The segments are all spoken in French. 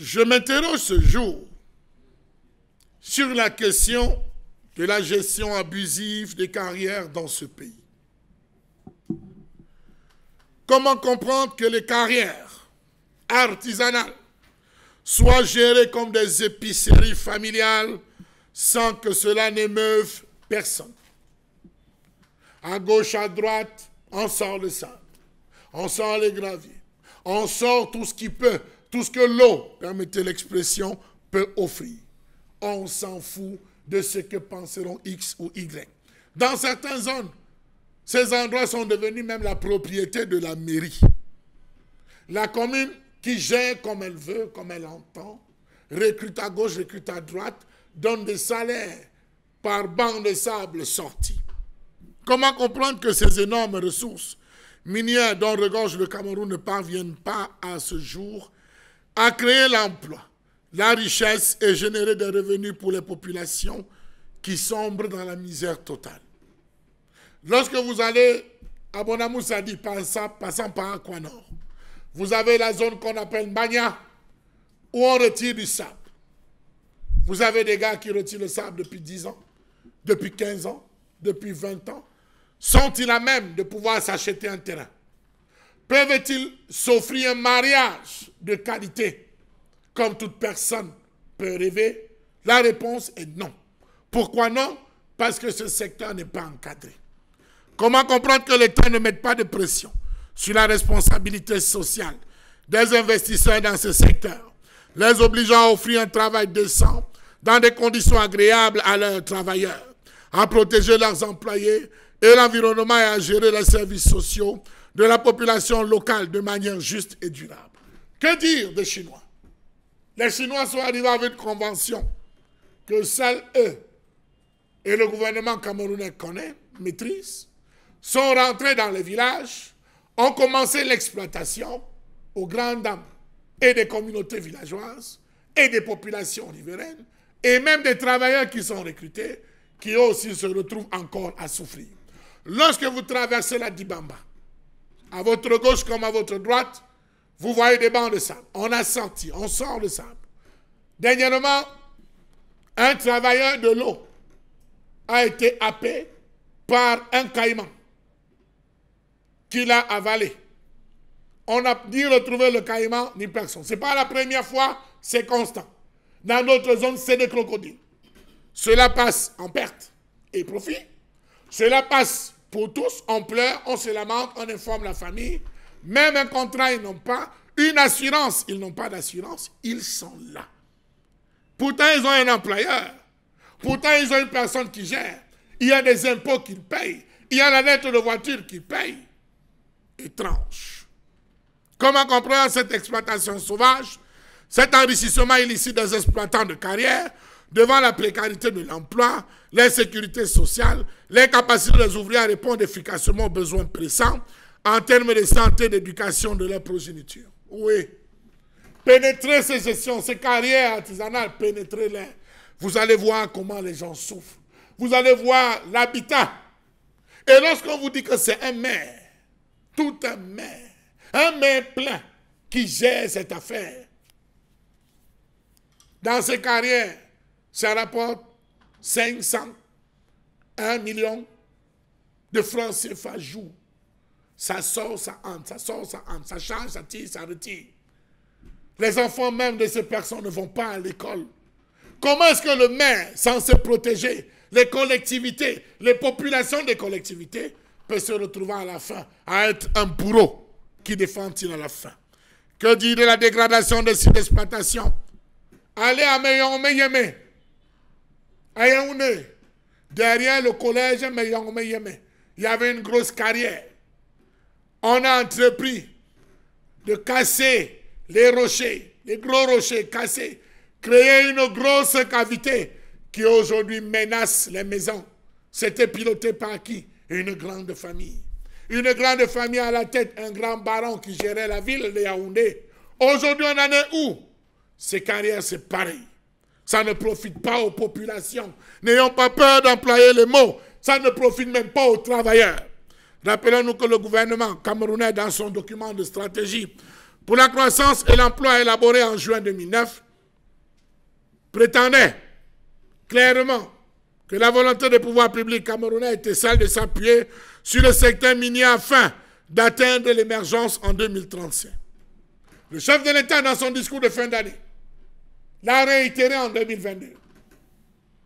Je m'interroge ce jour sur la question de la gestion abusive des carrières dans ce pays. Comment comprendre que les carrières artisanales soient gérées comme des épiceries familiales sans que cela n'émeuve personne À gauche, à droite, on sort le sable, on sort les graviers, on sort tout ce qui peut tout ce que l'eau, permettez l'expression, peut offrir. On s'en fout de ce que penseront X ou Y. Dans certaines zones, ces endroits sont devenus même la propriété de la mairie. La commune qui gère comme elle veut, comme elle entend, recrute à gauche, recrute à droite, donne des salaires par banc de sable sorti. Comment comprendre que ces énormes ressources minières dont regorge le Cameroun ne parviennent pas à ce jour à créer l'emploi, la richesse et générer des revenus pour les populations qui sombrent dans la misère totale. Lorsque vous allez à Bonamoussadi, passant, passant par Aquanor, vous avez la zone qu'on appelle Magna, où on retire du sable. Vous avez des gars qui retirent le sable depuis 10 ans, depuis 15 ans, depuis 20 ans. Sont-ils à même de pouvoir s'acheter un terrain Peuvent-ils s'offrir un mariage de qualité comme toute personne peut rêver La réponse est non. Pourquoi non Parce que ce secteur n'est pas encadré. Comment comprendre que l'État ne mette pas de pression sur la responsabilité sociale des investisseurs dans ce secteur, les obligeant à offrir un travail décent dans des conditions agréables à leurs travailleurs, à protéger leurs employés et l'environnement et à gérer les services sociaux de la population locale de manière juste et durable. Que dire des Chinois Les Chinois sont arrivés avec une convention que seuls eux et le gouvernement camerounais connaît, maîtrise, sont rentrés dans les villages, ont commencé l'exploitation aux grandes dames et des communautés villageoises et des populations riveraines et même des travailleurs qui sont recrutés qui aussi se retrouvent encore à souffrir. Lorsque vous traversez la Dibamba, à votre gauche comme à votre droite, vous voyez des bancs de sable. On a senti, on sent le sable. Dernièrement, un travailleur de l'eau a été happé par un caïman qu'il a avalé. On n'a ni retrouvé le caïman ni personne. Ce n'est pas la première fois, c'est constant. Dans notre zone, c'est des crocodiles. Cela passe en perte et profit. Cela passe pour tous, on pleure, on se lamente, on informe la famille. Même un contrat, ils n'ont pas. Une assurance, ils n'ont pas d'assurance. Ils sont là. Pourtant, ils ont un employeur. Pourtant, ils ont une personne qui gère. Il y a des impôts qu'ils payent. Il y a la lettre de voiture qu'ils payent. Étrange. Comment comprendre cette exploitation sauvage, cet enrichissement illicite des exploitants de carrière devant la précarité de l'emploi, l'insécurité sociale, l'incapacité des ouvriers à répondre efficacement aux besoins pressants en termes de santé d'éducation de leur progéniture. Oui. Pénétrer ces gestions, ces carrières artisanales, pénétrez-les. Vous allez voir comment les gens souffrent. Vous allez voir l'habitat. Et lorsqu'on vous dit que c'est un maire, tout un maire, un maire plein qui gère cette affaire, dans ces carrières, ça rapporte 500, 1 million de francs CFA jour. Ça sort, ça entre, ça sort, ça entre, ça change, ça tire, ça retire. Les enfants même de ces personnes ne vont pas à l'école. Comment est-ce que le maire, sans se protéger, les collectivités, les populations des collectivités, peut se retrouver à la fin à être un bourreau qui défend-il à la fin Que dit de la dégradation de sites d'exploitation Allez à Meyemé, à Yaoundé, derrière le collège il y avait une grosse carrière. On a entrepris de casser les rochers, les gros rochers cassés, créer une grosse cavité qui aujourd'hui menace les maisons. C'était piloté par qui Une grande famille. Une grande famille à la tête, un grand baron qui gérait la ville de Yaoundé. Aujourd'hui, on en est où Ces carrières, c'est pareil. Ça ne profite pas aux populations. N'ayons pas peur d'employer les mots. Ça ne profite même pas aux travailleurs. Rappelons-nous que le gouvernement camerounais, dans son document de stratégie pour la croissance et l'emploi élaboré en juin 2009, prétendait clairement que la volonté des pouvoirs publics camerounais était celle de s'appuyer sur le secteur minier afin d'atteindre l'émergence en 2035. Le chef de l'État, dans son discours de fin d'année, l'a réitéré en 2022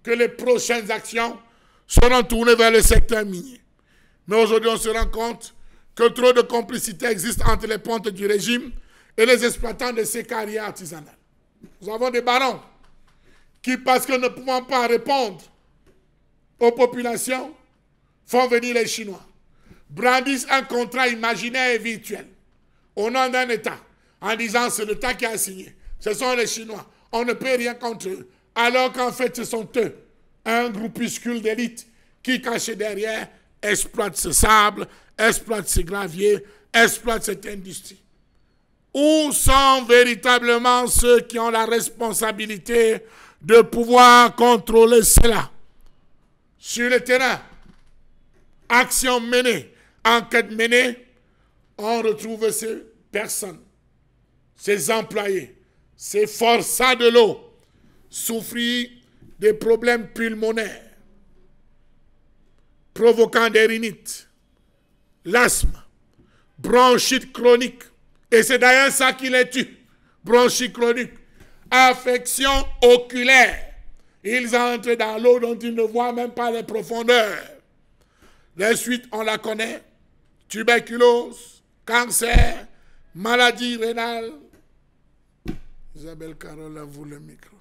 que les prochaines actions seront tournées vers le secteur minier. Mais aujourd'hui, on se rend compte que trop de complicité existe entre les pontes du régime et les exploitants de ces carrières artisanales. Nous avons des barons qui, parce que ne pouvant pas répondre aux populations, font venir les Chinois, brandissent un contrat imaginaire et virtuel au nom d'un État en disant c'est l'État qui a signé, ce sont les Chinois on ne peut rien contre eux. Alors qu'en fait, ce sont eux, un groupuscule d'élite qui, caché derrière, exploite ce sable, exploite ce gravier, exploite cette industrie. Où sont véritablement ceux qui ont la responsabilité de pouvoir contrôler cela Sur le terrain, action menée, enquête menée, on retrouve ces personnes, ces employés, ces forçats de l'eau souffrent des problèmes pulmonaires, provoquant des rhinites, l'asthme, bronchite chronique. Et c'est d'ailleurs ça qui les tue, bronchite chronique. affections oculaire. Ils entrent dans l'eau dont ils ne voient même pas les profondeurs. La suite, on la connaît. Tuberculose, cancer, maladie rénale, Isabelle Carole, à vous le micro.